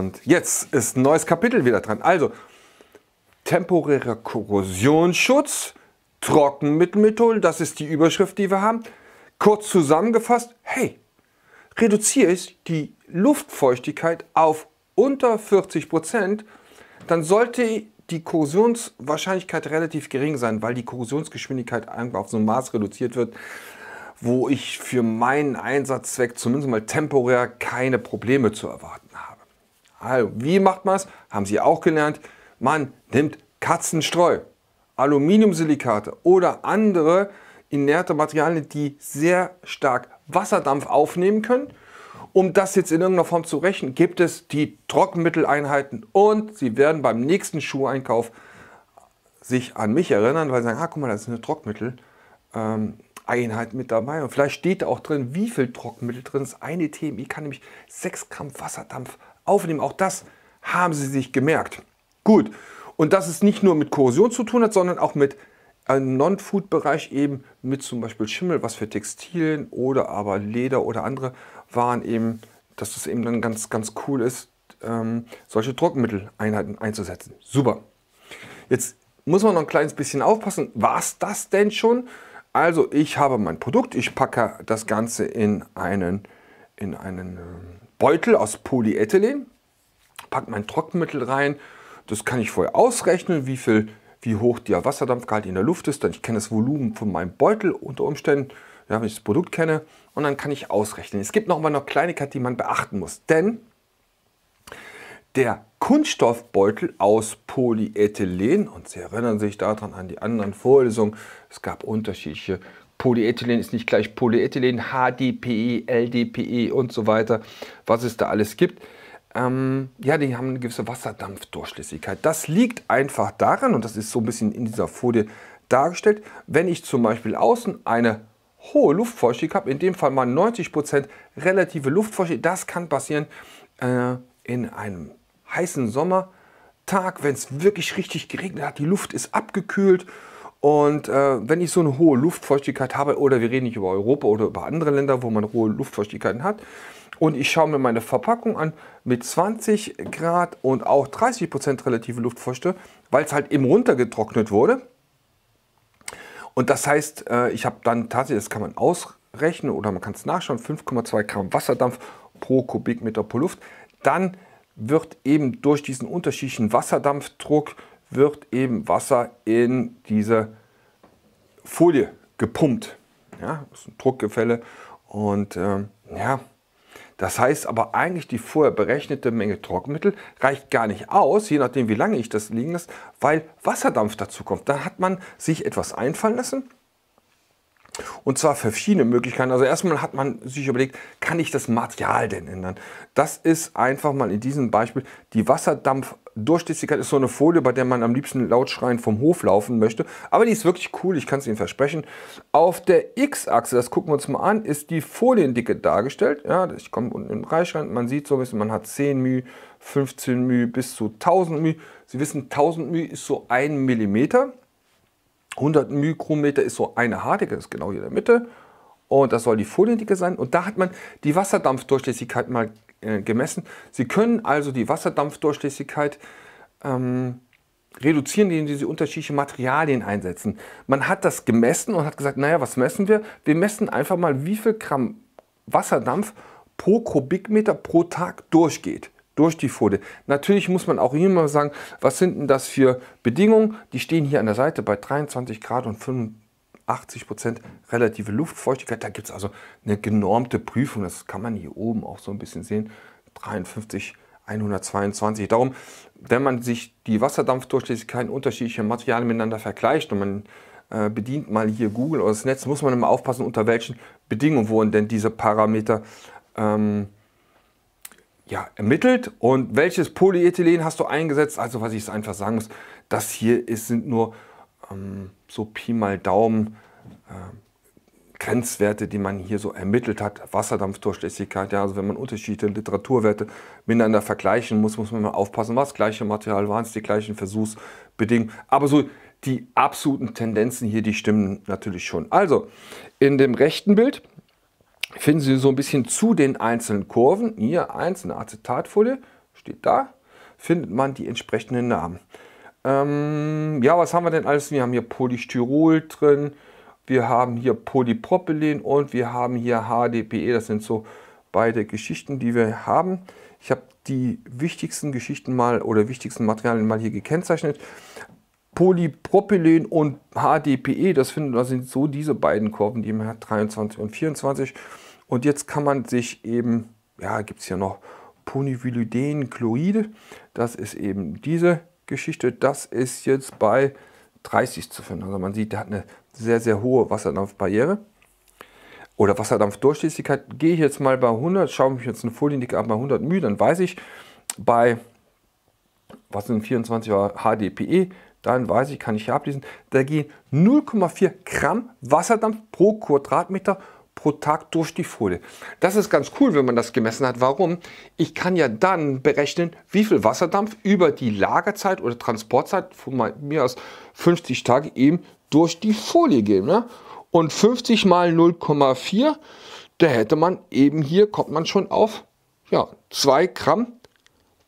Und jetzt ist ein neues Kapitel wieder dran. Also, temporärer Korrosionsschutz, Trockenmittelmethode, das ist die Überschrift, die wir haben. Kurz zusammengefasst, hey, reduziere ich die Luftfeuchtigkeit auf unter 40 Prozent, dann sollte die Korrosionswahrscheinlichkeit relativ gering sein, weil die Korrosionsgeschwindigkeit einfach auf so ein Maß reduziert wird, wo ich für meinen Einsatzzweck zumindest mal temporär keine Probleme zu erwarten also, wie macht man es? Haben Sie auch gelernt? Man nimmt Katzenstreu, Aluminiumsilikate oder andere inerte Materialien, die sehr stark Wasserdampf aufnehmen können. Um das jetzt in irgendeiner Form zu rechnen, gibt es die Trockenmitteleinheiten und Sie werden beim nächsten Schuheinkauf sich an mich erinnern, weil Sie sagen, ah, guck mal, das ist eine Trockenmitteleinheit ähm, mit dabei. Und vielleicht steht da auch drin, wie viel Trockenmittel drin ist. Eine TMI kann nämlich 6 Gramm Wasserdampf aufnehmen aufnehmen. Auch das haben sie sich gemerkt. Gut, und dass es nicht nur mit Korrosion zu tun hat, sondern auch mit einem äh, Non-Food-Bereich eben mit zum Beispiel Schimmel, was für Textilien oder aber Leder oder andere Waren eben, dass das eben dann ganz, ganz cool ist, ähm, solche Druckmitteleinheiten einzusetzen. Super. Jetzt muss man noch ein kleines bisschen aufpassen. War es das denn schon? Also ich habe mein Produkt, ich packe das Ganze in einen, in einen ähm, Beutel aus Polyethylen, packe mein Trockenmittel rein. Das kann ich vorher ausrechnen, wie viel wie hoch der Wasserdampfgehalt in der Luft ist, denn ich kenne das Volumen von meinem Beutel unter Umständen, ja, wenn ich das Produkt kenne, und dann kann ich ausrechnen. Es gibt noch mal eine Kleinigkeit, die man beachten muss, denn der Kunststoffbeutel aus Polyethylen, und Sie erinnern sich daran an die anderen Vorlesungen, es gab unterschiedliche Polyethylen ist nicht gleich Polyethylen, HDPE, LDPE und so weiter, was es da alles gibt. Ähm, ja, die haben eine gewisse Wasserdampfdurchlässigkeit. Das liegt einfach daran, und das ist so ein bisschen in dieser Folie dargestellt, wenn ich zum Beispiel außen eine hohe Luftfeuchtigkeit habe, in dem Fall mal 90% relative Luftfeuchtigkeit, das kann passieren äh, in einem heißen Sommertag, wenn es wirklich richtig geregnet hat, die Luft ist abgekühlt und äh, wenn ich so eine hohe Luftfeuchtigkeit habe, oder wir reden nicht über Europa oder über andere Länder, wo man hohe Luftfeuchtigkeiten hat, und ich schaue mir meine Verpackung an mit 20 Grad und auch 30 Prozent relative Luftfeuchte, weil es halt eben runtergetrocknet wurde. Und das heißt, äh, ich habe dann tatsächlich, das kann man ausrechnen oder man kann es nachschauen, 5,2 Gramm Wasserdampf pro Kubikmeter pro Luft. Dann wird eben durch diesen unterschiedlichen Wasserdampfdruck wird eben Wasser in diese Folie gepumpt. Ja, das ist ein Druckgefälle. Und ähm, ja, das heißt aber eigentlich, die vorher berechnete Menge Trockenmittel reicht gar nicht aus, je nachdem wie lange ich das liegen lasse, weil Wasserdampf dazu kommt. Da hat man sich etwas einfallen lassen. Und zwar verschiedene Möglichkeiten. Also erstmal hat man sich überlegt, kann ich das Material denn ändern? Das ist einfach mal in diesem Beispiel die Wasserdampf Durchlässigkeit ist so eine Folie, bei der man am liebsten laut schreiend vom Hof laufen möchte. Aber die ist wirklich cool, ich kann es Ihnen versprechen. Auf der X-Achse, das gucken wir uns mal an, ist die Foliendicke dargestellt. Ja, ich komme unten im Reichrand, man sieht so ein bisschen, man hat 10 μ, 15 μ bis zu 1000 μ. Sie wissen, 1000 μ ist so ein Millimeter. 100 Mikrometer ist so eine Hartdicke, das ist genau hier in der Mitte. Und das soll die Foliendicke sein. Und da hat man die Wasserdampfdurchlässigkeit mal äh, gemessen. Sie können also die Wasserdampfdurchlässigkeit ähm, reduzieren, indem Sie unterschiedliche Materialien einsetzen. Man hat das gemessen und hat gesagt, naja, was messen wir? Wir messen einfach mal, wie viel Gramm Wasserdampf pro Kubikmeter pro Tag durchgeht durch die Pfote. Natürlich muss man auch hier mal sagen, was sind denn das für Bedingungen? Die stehen hier an der Seite bei 23 Grad und 5 80 relative Luftfeuchtigkeit. Da gibt es also eine genormte Prüfung. Das kann man hier oben auch so ein bisschen sehen. 53, 122. Darum, wenn man sich die Wasserdampfdurchlässigkeit unterschiedlicher Materialien miteinander vergleicht und man äh, bedient mal hier Google oder das Netz, muss man immer aufpassen, unter welchen Bedingungen wurden denn diese Parameter ähm, ja, ermittelt und welches Polyethylen hast du eingesetzt. Also was ich einfach sagen muss, das hier ist, sind nur ähm, so Pi mal Daumen äh, Grenzwerte, die man hier so ermittelt hat, Wasserdampfdurchlässigkeit, ja, also wenn man unterschiedliche Literaturwerte miteinander vergleichen muss, muss man mal aufpassen, was gleiche Material waren es, die gleichen Versuchsbedingungen, aber so die absoluten Tendenzen hier, die stimmen natürlich schon. Also in dem rechten Bild finden Sie so ein bisschen zu den einzelnen Kurven, hier einzelne Acetatfolie, steht da, findet man die entsprechenden Namen. Ähm, ja, was haben wir denn alles? Wir haben hier Polystyrol drin, wir haben hier Polypropylen und wir haben hier HDPE. Das sind so beide Geschichten, die wir haben. Ich habe die wichtigsten Geschichten mal oder wichtigsten Materialien mal hier gekennzeichnet. Polypropylen und HDPE, das, finden, das sind so diese beiden Kurven, die man hat, 23 und 24. Und jetzt kann man sich eben, ja, gibt es hier noch Polyvinylenchloide, das ist eben diese Geschichte. Das ist jetzt bei 30 zu finden. Also man sieht, der hat eine sehr, sehr hohe Wasserdampfbarriere oder Wasserdampfdurchlässigkeit. Gehe ich jetzt mal bei 100, schaue mich jetzt eine Foliendick an bei 100 μ, dann weiß ich, bei was sind 24 HDPE, dann weiß ich, kann ich hier ablesen, da gehen 0,4 Gramm Wasserdampf pro Quadratmeter pro Tag durch die Folie. Das ist ganz cool, wenn man das gemessen hat. Warum? Ich kann ja dann berechnen, wie viel Wasserdampf über die Lagerzeit oder Transportzeit von mir aus 50 Tage eben durch die Folie gehen. Ne? Und 50 mal 0,4, da hätte man eben hier, kommt man schon auf ja, 2 Gramm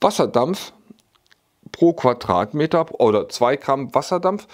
Wasserdampf pro Quadratmeter oder 2 Gramm Wasserdampf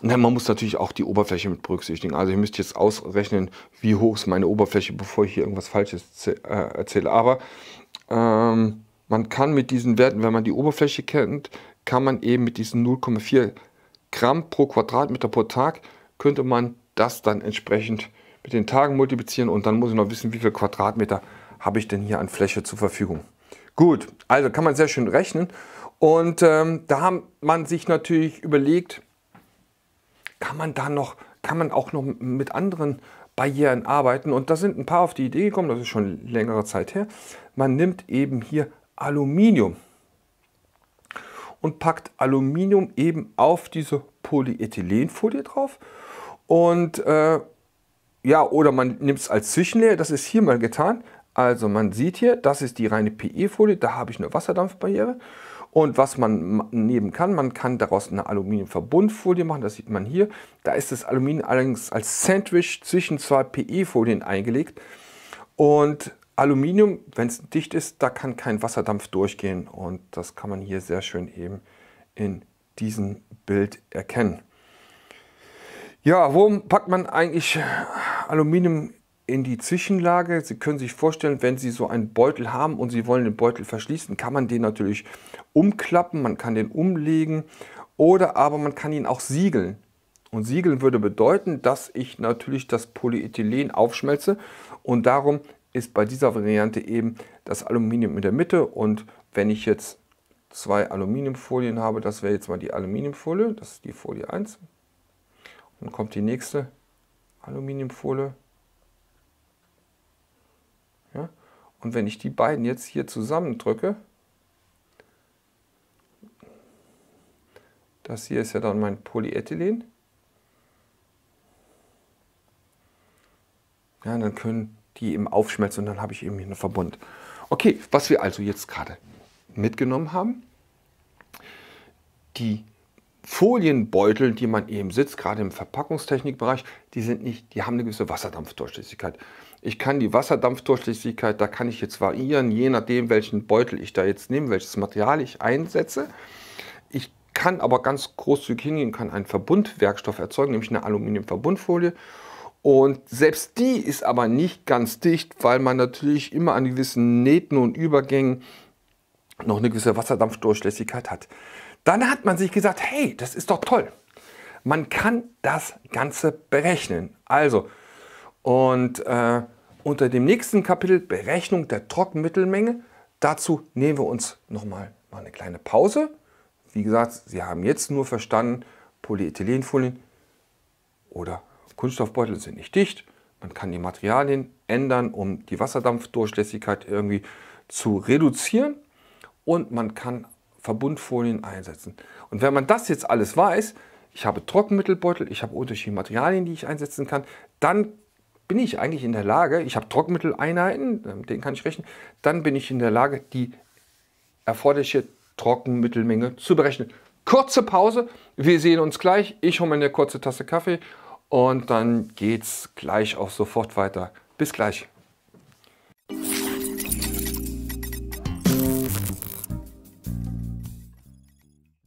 na, man muss natürlich auch die Oberfläche mit berücksichtigen. Also ich müsste jetzt ausrechnen, wie hoch ist meine Oberfläche, bevor ich hier irgendwas Falsches äh, erzähle. Aber ähm, man kann mit diesen Werten, wenn man die Oberfläche kennt, kann man eben mit diesen 0,4 Gramm pro Quadratmeter pro Tag, könnte man das dann entsprechend mit den Tagen multiplizieren und dann muss ich noch wissen, wie viel Quadratmeter habe ich denn hier an Fläche zur Verfügung. Gut, also kann man sehr schön rechnen und ähm, da hat man sich natürlich überlegt, kann man da noch, kann man auch noch mit anderen Barrieren arbeiten. Und da sind ein paar auf die Idee gekommen, das ist schon längere Zeit her. Man nimmt eben hier Aluminium und packt Aluminium eben auf diese Polyethylenfolie drauf. Und äh, ja, oder man nimmt es als Zwischenlayer, das ist hier mal getan. Also man sieht hier, das ist die reine PE-Folie, da habe ich eine Wasserdampfbarriere. Und was man nehmen kann, man kann daraus eine Aluminiumverbundfolie machen, das sieht man hier. Da ist das Aluminium allerdings als Sandwich zwischen zwei PE-Folien eingelegt. Und Aluminium, wenn es dicht ist, da kann kein Wasserdampf durchgehen. Und das kann man hier sehr schön eben in diesem Bild erkennen. Ja, wo packt man eigentlich Aluminium in die Zwischenlage. Sie können sich vorstellen, wenn Sie so einen Beutel haben und Sie wollen den Beutel verschließen, kann man den natürlich umklappen, man kann den umlegen oder aber man kann ihn auch siegeln. Und siegeln würde bedeuten, dass ich natürlich das Polyethylen aufschmelze und darum ist bei dieser Variante eben das Aluminium in der Mitte und wenn ich jetzt zwei Aluminiumfolien habe, das wäre jetzt mal die Aluminiumfolie, das ist die Folie 1 und kommt die nächste Aluminiumfolie Und wenn ich die beiden jetzt hier zusammendrücke, das hier ist ja dann mein Polyethylen, ja, dann können die eben aufschmelzen und dann habe ich eben hier einen Verbund. Okay, was wir also jetzt gerade mitgenommen haben, die Folienbeutel, die man eben sitzt, gerade im Verpackungstechnikbereich, die sind nicht, die haben eine gewisse Wasserdampfdurchlässigkeit. Ich kann die Wasserdampfdurchlässigkeit, da kann ich jetzt variieren, je nachdem, welchen Beutel ich da jetzt nehme, welches Material ich einsetze. Ich kann aber ganz großzügig hingehen, kann einen Verbundwerkstoff erzeugen, nämlich eine Aluminiumverbundfolie. Und selbst die ist aber nicht ganz dicht, weil man natürlich immer an gewissen Nähten und Übergängen noch eine gewisse Wasserdampfdurchlässigkeit hat. Dann hat man sich gesagt, hey, das ist doch toll. Man kann das Ganze berechnen. Also und äh, unter dem nächsten Kapitel Berechnung der Trockenmittelmenge, dazu nehmen wir uns nochmal mal eine kleine Pause. Wie gesagt, Sie haben jetzt nur verstanden, Polyethylenfolien oder Kunststoffbeutel sind nicht dicht. Man kann die Materialien ändern, um die Wasserdampfdurchlässigkeit irgendwie zu reduzieren. Und man kann Verbundfolien einsetzen. Und wenn man das jetzt alles weiß, ich habe Trockenmittelbeutel, ich habe unterschiedliche Materialien, die ich einsetzen kann, dann bin ich eigentlich in der Lage, ich habe Trockenmitteleinheiten, mit ähm, denen kann ich rechnen, dann bin ich in der Lage, die erforderliche Trockenmittelmenge zu berechnen. Kurze Pause, wir sehen uns gleich. Ich hole mir eine kurze Tasse Kaffee und dann geht es gleich auch sofort weiter. Bis gleich.